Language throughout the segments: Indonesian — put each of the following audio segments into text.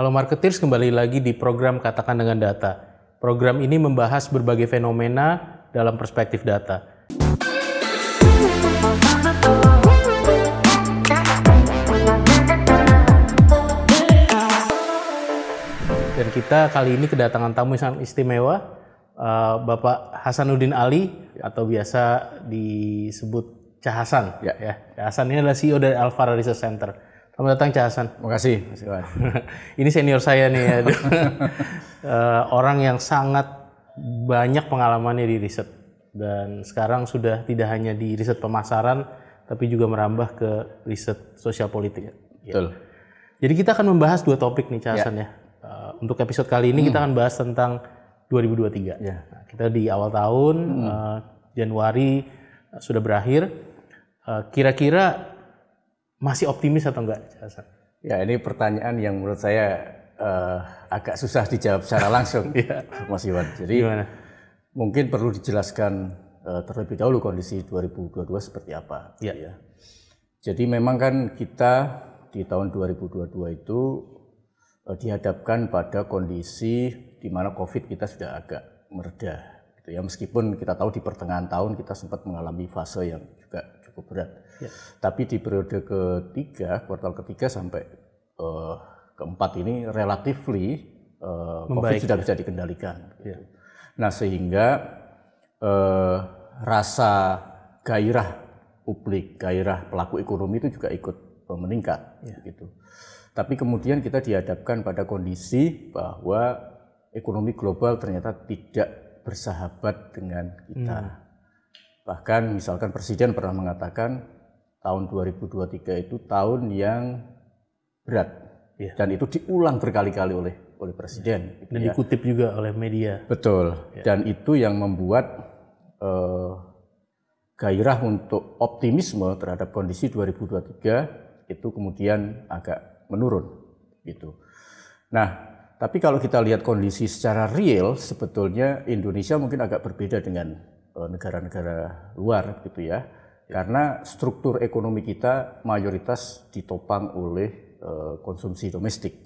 Halo Marketers kembali lagi di program Katakan Dengan Data. Program ini membahas berbagai fenomena dalam perspektif data. Dan kita kali ini kedatangan tamu yang sangat istimewa, eh, Bapak Hasanuddin Ali atau biasa disebut Cahasan. Ya. ya Cahasan ini adalah CEO dari Alvara Research Center. Selamat datang Cah Hasan. Makasih Ini senior saya nih ya. uh, orang yang sangat banyak pengalamannya di riset dan sekarang sudah tidak hanya di riset pemasaran tapi juga merambah ke riset sosial politik. Ya. Betul. Jadi kita akan membahas dua topik nih Cah ya. Hasan ya. ya. Uh, untuk episode kali ini hmm. kita akan bahas tentang 2023. Ya. Nah, kita di awal tahun hmm. uh, Januari uh, sudah berakhir. kira -kira masih optimis atau enggak Ya ini pertanyaan yang menurut saya uh, agak susah dijawab secara langsung, iya. Mas Iwan. Jadi Gimana? mungkin perlu dijelaskan uh, terlebih dahulu kondisi 2022 seperti apa. Ya. ya. Jadi memang kan kita di tahun 2022 itu uh, dihadapkan pada kondisi di mana COVID kita sudah agak meredah. Gitu ya. Meskipun kita tahu di pertengahan tahun kita sempat mengalami fase yang cukup berat. Ya. Tapi di periode ketiga, kuartal ketiga sampai uh, keempat ini relatifly uh, eh, Membaik, COVID sudah ya. bisa dikendalikan. Gitu. Ya. Nah sehingga uh, rasa gairah publik, gairah pelaku ekonomi itu juga ikut uh, meningkat. Ya. Gitu. Tapi kemudian kita dihadapkan pada kondisi bahwa ekonomi global ternyata tidak bersahabat dengan kita. Hmm. Bahkan misalkan Presiden pernah mengatakan tahun 2023 itu tahun yang berat yeah. dan itu diulang berkali-kali oleh oleh Presiden. Iya. Dan ya. dikutip juga oleh media. Betul. Ya. Dan itu yang membuat uh, gairah untuk optimisme terhadap kondisi 2023 itu kemudian agak menurun gitu. Nah, tapi kalau kita lihat kondisi secara real sebetulnya Indonesia mungkin agak berbeda dengan Eh, negara-negara luar gitu ya. ya. Karena struktur ekonomi kita mayoritas ditopang oleh eh, konsumsi domestik.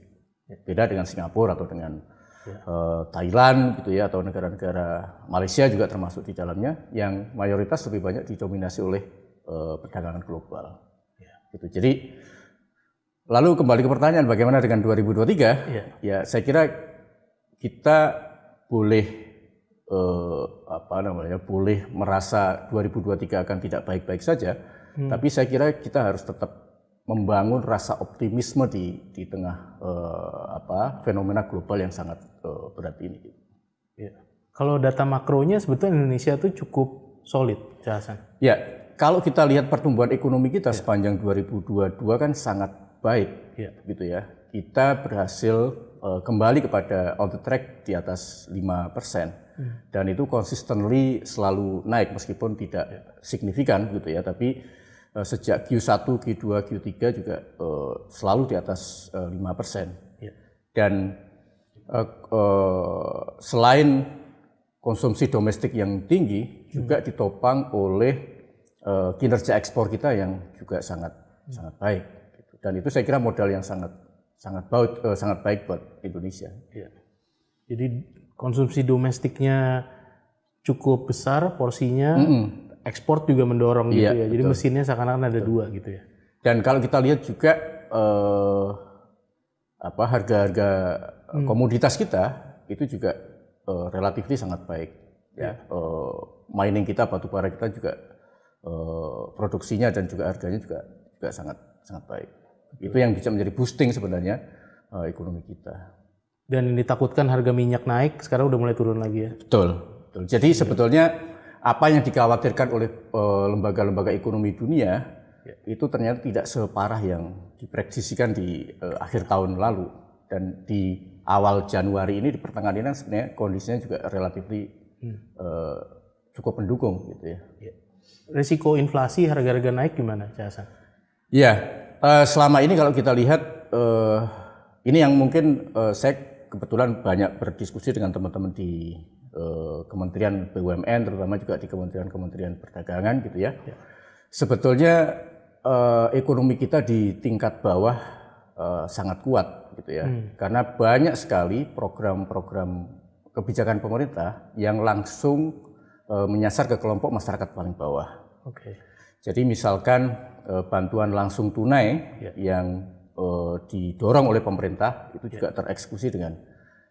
Ya. Beda dengan Singapura atau dengan ya. eh, Thailand gitu ya atau negara-negara Malaysia juga termasuk di dalamnya yang mayoritas lebih banyak didominasi oleh perdagangan global. Gitu. Jadi lalu kembali ke pertanyaan bagaimana dengan 2023? Ya, ya saya kira kita boleh eh, apa namanya boleh merasa 2023 akan tidak baik-baik saja, hmm. tapi saya kira kita harus tetap membangun rasa optimisme di di tengah eh, apa fenomena global yang sangat eh, berat ini. Ya. Kalau data makronya sebetulnya Indonesia itu cukup solid, jelasan. Ya, kalau kita lihat pertumbuhan ekonomi kita ya. sepanjang 2022 kan sangat baik, ya. gitu ya kita berhasil uh, kembali kepada on the track di atas 5%. Hmm. Dan itu consistently selalu naik meskipun tidak ya. signifikan gitu ya, tapi uh, sejak Q1, Q2, Q3 juga uh, selalu di atas uh, 5%. Yeah. Dan uh, uh, selain konsumsi domestik yang tinggi hmm. juga ditopang oleh uh, kinerja ekspor kita yang juga sangat hmm. sangat baik. Gitu. Dan itu saya kira modal yang sangat sangat baik uh, eh, sangat baik buat Indonesia. Ya. Jadi konsumsi domestiknya cukup besar porsinya, mm -hmm. ekspor juga mendorong gitu iya, ya. Jadi betul. mesinnya seakan-akan ada betul. dua gitu ya. Dan kalau kita lihat juga uh, apa harga-harga eh, hmm. komoditas kita itu juga uh, relatifnya sangat baik. Ya, Uh, mining kita batu bara kita juga uh, produksinya dan juga harganya juga juga sangat sangat baik. Itu yang bisa menjadi boosting sebenarnya uh, ekonomi kita. Dan yang ditakutkan harga minyak naik, sekarang udah mulai turun lagi ya. Betul. betul. Jadi ya. sebetulnya apa yang dikhawatirkan oleh lembaga eh, lembaga-lembaga ekonomi dunia ya. itu ternyata tidak separah yang diprediksikan di uh, akhir tahun lalu dan di awal Januari ini di pertengahan ini sebenarnya kondisinya juga relatif hmm. uh, cukup mendukung gitu ya. Iya. Risiko inflasi harga-harga naik gimana, Cak Ya. Eh, selama ini kalau kita lihat uh, ini yang mungkin uh, saya kebetulan banyak berdiskusi dengan teman-teman di uh, Kementerian BUMN, terutama juga di Kementerian-Kementerian Perdagangan gitu ya. ya. Sebetulnya uh, ekonomi kita di tingkat bawah uh, sangat kuat gitu ya, hmm. karena banyak sekali program-program kebijakan pemerintah yang langsung uh, menyasar ke kelompok masyarakat paling bawah. Oke. Okay. Jadi misalkan eh, bantuan langsung tunai ya. yang eh, didorong oleh pemerintah itu ya. juga ya. tereksekusi dengan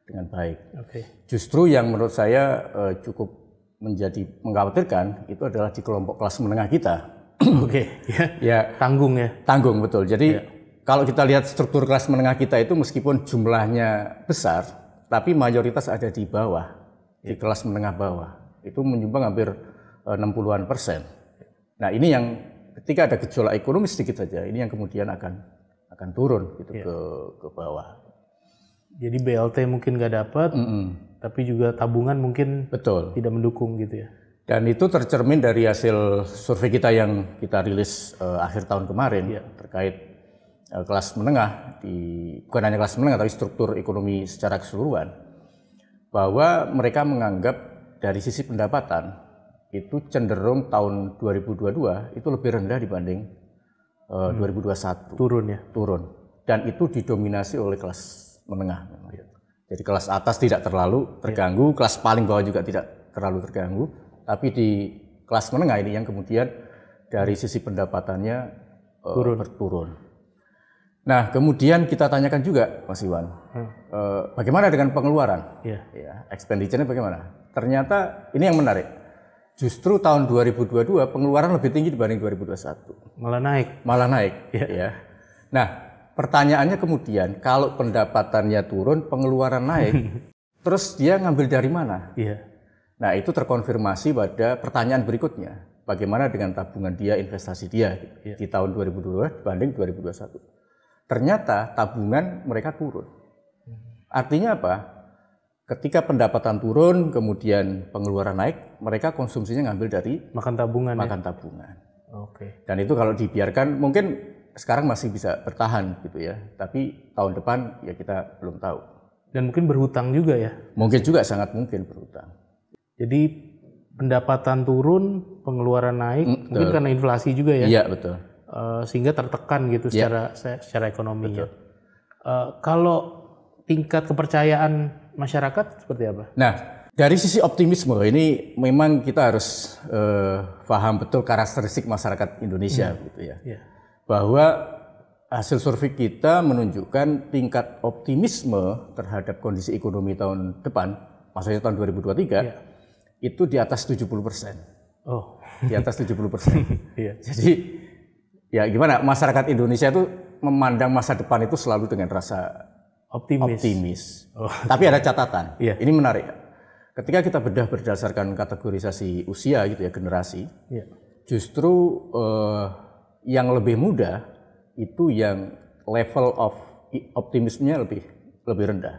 dengan baik. Okay. Justru yang menurut saya eh, cukup menjadi mengkhawatirkan itu adalah di kelompok kelas menengah kita. Oke. Okay. Ya. ya. Tanggung ya. Tanggung betul. Jadi ya. kalau kita lihat struktur kelas menengah kita itu meskipun jumlahnya besar, tapi mayoritas ada di bawah, ya. di kelas menengah bawah. Itu menyumbang hampir 60-an persen. Nah ini yang ketika ada gejolak ekonomi sedikit saja, ini yang kemudian akan akan turun gitu yeah. ke ke bawah. Jadi BLT mungkin nggak dapat, mm -mm. tapi juga tabungan mungkin betul tidak mendukung gitu ya. Dan itu tercermin dari hasil survei kita yang kita rilis uh, akhir tahun kemarin ya terkait uh, kelas menengah di bukan hanya kelas menengah tapi struktur ekonomi secara keseluruhan bahwa mereka menganggap dari sisi pendapatan itu cenderung tahun 2022 itu lebih rendah dibanding uh, hmm. 2021. Turun ya? Turun. Dan itu didominasi oleh kelas menengah. Gitu. Jadi kelas atas tidak terlalu iya. terganggu, ya. kelas paling bawah juga tidak terlalu terganggu. Tapi di kelas menengah ini yang kemudian dari sisi pendapatannya uh, turun. berturun. Nah, kemudian kita tanyakan juga, Mas Iwan, hmm. uh, bagaimana dengan pengeluaran? Ya. Ya, expenditure-nya bagaimana? Ternyata ini yang menarik justru tahun 2022 pengeluaran lebih tinggi dibanding 2021. Malah naik. Malah naik, ya. ya. Nah, pertanyaannya kemudian kalau pendapatannya turun, pengeluaran naik, terus dia ngambil dari mana? Iya. Nah, itu terkonfirmasi pada pertanyaan berikutnya. Bagaimana dengan tabungan dia, investasi dia iya. di tahun 2022 dibanding 2021? Ternyata tabungan mereka turun. Hmm. Artinya apa? ketika pendapatan turun kemudian pengeluaran naik mereka konsumsinya ngambil dari makan tabungan ya? makan ya? tabungan oke okay. dan itu kalau dibiarkan mungkin sekarang masih bisa bertahan gitu ya tapi tahun depan ya kita belum tahu dan mungkin berhutang juga ya mungkin juga sangat mungkin berhutang jadi pendapatan turun pengeluaran naik mm, mungkin betul. karena inflasi juga ya iya betul uh, sehingga tertekan gitu yeah. secara secara ekonominya betul. uh, kalau tingkat kepercayaan masyarakat seperti apa? Nah, dari sisi optimisme ini memang kita harus uh, paham betul karakteristik masyarakat Indonesia hmm. gitu ya. Yeah. Bahwa hasil survei kita menunjukkan tingkat optimisme terhadap kondisi ekonomi tahun depan, maksudnya tahun 2023, yeah. Iya. itu di atas 70 persen. Oh. Di atas 70 persen. yeah. Jadi ya gimana masyarakat Indonesia itu memandang masa depan itu selalu dengan rasa optimis. optimis. Oh, Tapi ada catatan. Yeah. Ini menarik. Ketika kita bedah berdasarkan kategorisasi usia gitu ya generasi, yeah. justru uh, yang lebih muda itu yang level of optimismenya lebih lebih rendah.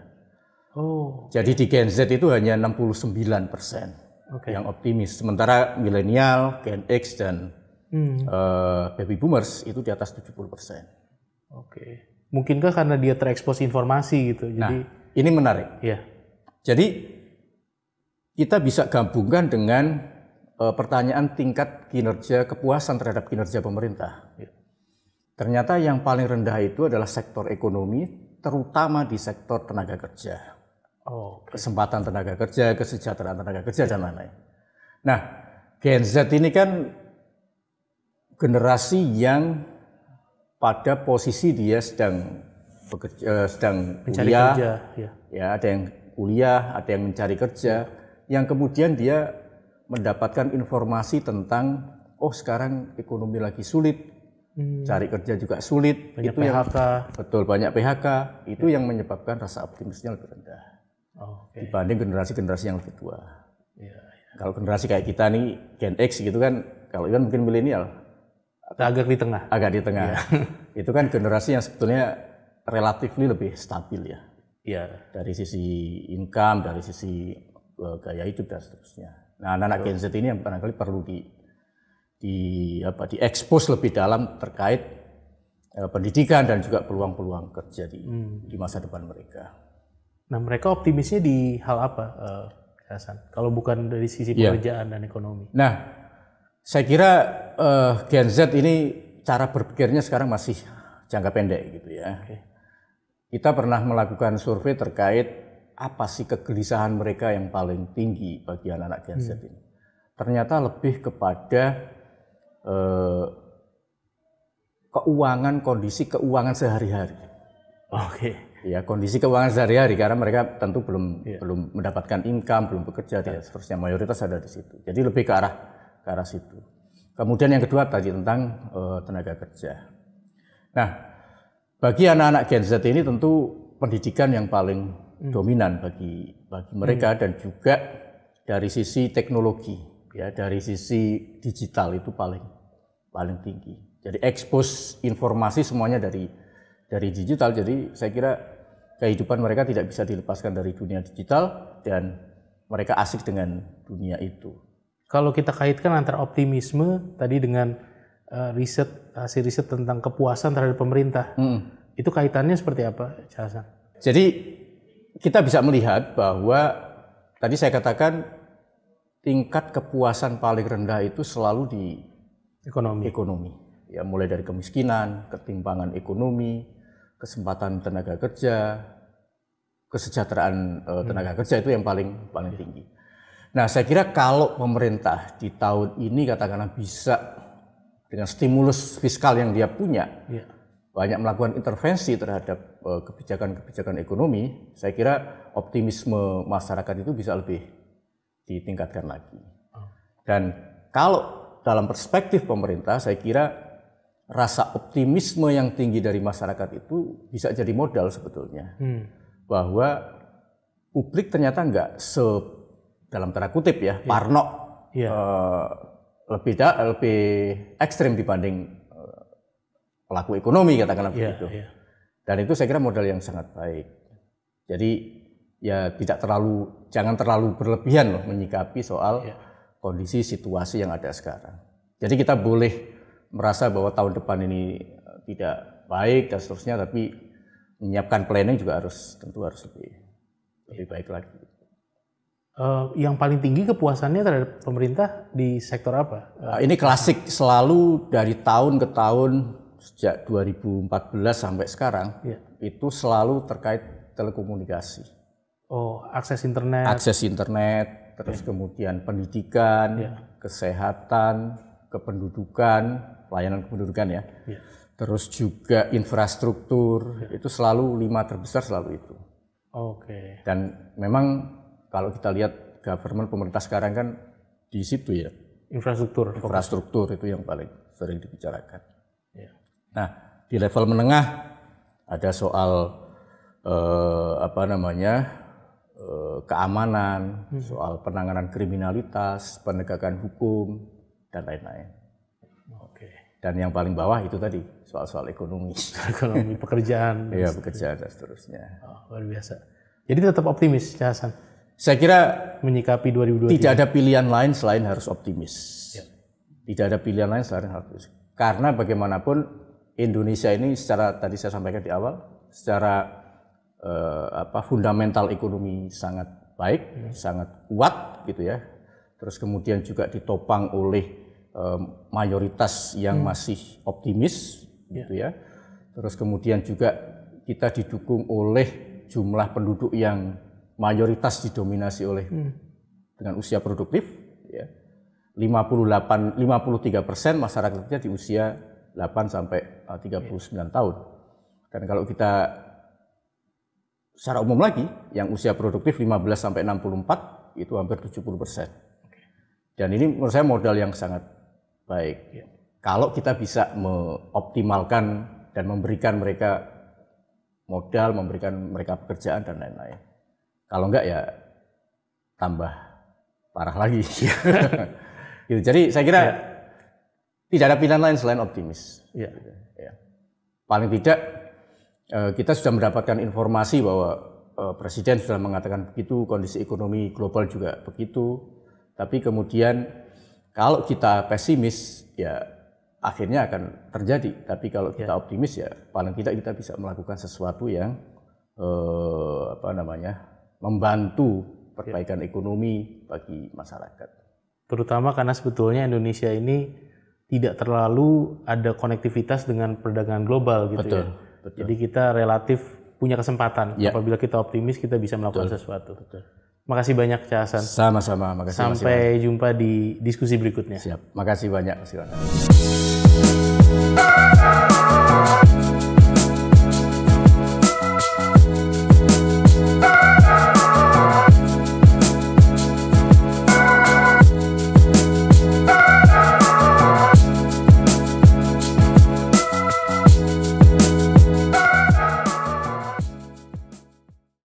Oh. Jadi di Gen Z itu hanya 69 persen okay. yang optimis. Sementara milenial, Gen X dan hmm. uh, baby boomers itu di atas 70 persen. Oke. Okay. Mungkinkah karena dia terekspos informasi gitu. Nah, Jadi nah, ini menarik. ya Jadi kita bisa gabungkan dengan uh, pertanyaan tingkat kinerja kepuasan terhadap kinerja pemerintah. Ya. Ternyata yang paling rendah itu adalah sektor ekonomi, terutama di sektor tenaga kerja. Oh, okay. Kesempatan tenaga kerja, kesejahteraan tenaga kerja, iya. dan lain-lain. Nah, Gen Z ini kan generasi yang pada posisi dia sedang bekerja, eh, sedang mencari kuliah, kerja, ya. ya ada yang kuliah, ada yang mencari kerja, yang kemudian dia mendapatkan informasi tentang oh sekarang ekonomi lagi sulit, hmm. cari kerja juga sulit, banyak itu PHK. yang betul banyak PHK, itu ya. yang menyebabkan rasa optimisnya lebih rendah oh, okay. dibanding generasi-generasi yang lebih tua. Ya, ya. Kalau generasi kayak kita nih Gen X gitu kan, kalau kan mungkin milenial, agak di tengah. Agak di tengah. Ya. itu kan generasi yang sebetulnya relatif lebih stabil ya. Iya. Dari sisi income, dari sisi eh, gaya hidup dan seterusnya. Nah, anak-anak Gen Z ini yang barangkali perlu di di apa diekspos lebih dalam terkait eh, pendidikan dan juga peluang-peluang kerja di, hmm. di masa depan mereka. Nah, mereka optimisnya di hal apa, eh, Hasan? Kalau bukan dari sisi iya. pekerjaan ya. dan ekonomi. Nah, saya kira uh, Gen Z ini cara berpikirnya sekarang masih jangka pendek gitu ya. Okay. Kita pernah melakukan survei terkait apa sih kegelisahan mereka yang paling tinggi bagi anak-anak Gen Z hmm. ini. Ternyata lebih kepada uh, keuangan kondisi keuangan sehari-hari. Oke. Okay. Ya kondisi keuangan sehari-hari karena mereka tentu belum yeah. belum mendapatkan income, belum bekerja yeah. dan iya. seterusnya. Mayoritas ada di situ. Jadi lebih ke arah ke arah situ. Kemudian yang kedua tadi tentang uh, tenaga kerja. Nah, bagi anak-anak Gen Z ini tentu pendidikan yang paling hmm. dominan bagi bagi hmm. mereka hmm. dan juga dari sisi teknologi ya, dari sisi digital itu paling paling tinggi. Jadi ekspos informasi semuanya dari dari digital. Jadi saya kira kehidupan mereka tidak bisa dilepaskan dari dunia digital dan mereka asik dengan dunia itu. Kalau kita kaitkan antara optimisme tadi dengan uh, riset hasil riset tentang kepuasan terhadap pemerintah, hmm. itu kaitannya seperti apa, Jadi kita bisa melihat bahwa tadi saya katakan tingkat kepuasan paling rendah itu selalu di ekonomi. Ekonomi. Ya mulai dari kemiskinan, ketimpangan ekonomi, kesempatan tenaga kerja, kesejahteraan eh, tenaga hmm. kerja itu yang paling paling tinggi. Nah, saya kira kalau pemerintah di tahun ini katakanlah bisa dengan stimulus fiskal yang dia punya, ya. banyak melakukan intervensi terhadap eh, kebijakan-kebijakan ekonomi, saya kira optimisme masyarakat itu bisa lebih ditingkatkan lagi. Oh. Dan kalau dalam perspektif pemerintah, saya kira rasa optimisme yang tinggi dari masyarakat itu bisa jadi modal sebetulnya. Hmm. Bahwa publik ternyata nggak se dalam tanda kutip ya, ya. Parno ya. Uh, eh, lebih da, lebih ekstrim dibanding uh, pelaku ekonomi katakanlah ya, begitu. Ya. Dan itu saya kira modal yang sangat baik. Jadi ya tidak terlalu jangan terlalu berlebihan loh menyikapi soal ya. kondisi situasi yang ada sekarang. Jadi kita boleh merasa bahwa tahun depan ini eh, tidak baik dan seterusnya, tapi menyiapkan planning juga harus tentu harus lebih lebih iya. baik lagi. Uh, yang paling tinggi kepuasannya terhadap pemerintah di sektor apa? Uh, ini klasik selalu dari tahun ke tahun sejak 2014 sampai sekarang yeah. itu selalu terkait telekomunikasi. Oh, akses internet. Akses internet, terus yeah. kemudian pendidikan, yeah. kesehatan, kependudukan, pelayanan kependudukan ya. Yeah. Terus juga infrastruktur, yeah. itu selalu lima terbesar selalu itu. Oke. Okay. Dan memang kalau kita lihat government pemerintah sekarang kan di situ ya. Infrastruktur. Infrastruktur itu yang paling sering dibicarakan. Ya. Nah di level menengah ada soal eh, apa namanya eh, keamanan, hmm. soal penanganan kriminalitas, penegakan hukum dan lain-lain. Oke. dan yang paling bawah itu tadi soal-soal ekonomi, ekonomi pekerjaan, iya pekerjaan dan seterusnya. Oh, luar biasa. Jadi tetap optimis, Hasan. Saya kira menyikapi 2020. tidak ada pilihan lain selain harus optimis. Ya. Tidak ada pilihan lain selain harus optimis. Karena bagaimanapun Indonesia ini secara tadi saya sampaikan di awal, secara eh, apa fundamental ekonomi sangat baik, ya. sangat kuat gitu ya. Terus kemudian juga ditopang oleh eh, mayoritas yang hmm. masih optimis ya. gitu ya. Terus kemudian juga kita didukung oleh jumlah penduduk yang mayoritas didominasi oleh hmm. dengan usia produktif ya. 58 53 persen masyarakatnya di usia 8 sampai 39 yeah. tahun. Dan kalau kita secara umum lagi yang usia produktif 15 sampai 64 itu hampir 70 persen. Dan ini menurut saya modal yang sangat baik. Yeah. Kalau kita bisa mengoptimalkan dan memberikan mereka modal, memberikan mereka pekerjaan dan lain-lain. Kalau enggak ya tambah parah lagi. gitu. Jadi saya kira ya. tidak ada pilihan lain selain optimis. Ya. Gitu. Ya. Paling tidak eh, kita sudah mendapatkan informasi bahwa eh, Presiden sudah mengatakan begitu, kondisi ekonomi global juga begitu. Tapi kemudian kalau kita pesimis ya akhirnya akan terjadi. Tapi kalau kita ya. optimis ya paling tidak kita bisa melakukan sesuatu yang eh, apa namanya membantu iya. perbaikan ekonomi bagi masyarakat. Terutama karena sebetulnya Indonesia ini tidak terlalu ada konektivitas dengan perdagangan global gitu ya. betul, ya. Betul. Jadi kita relatif punya kesempatan. Ya. Apabila kita optimis kita bisa melakukan betul, sesuatu. Betul. Makasih banyak Cah Hasan. Sama-sama, makasih. Sampai makasih jumpa di diskusi berikutnya. Siap. Makasih banyak, Mas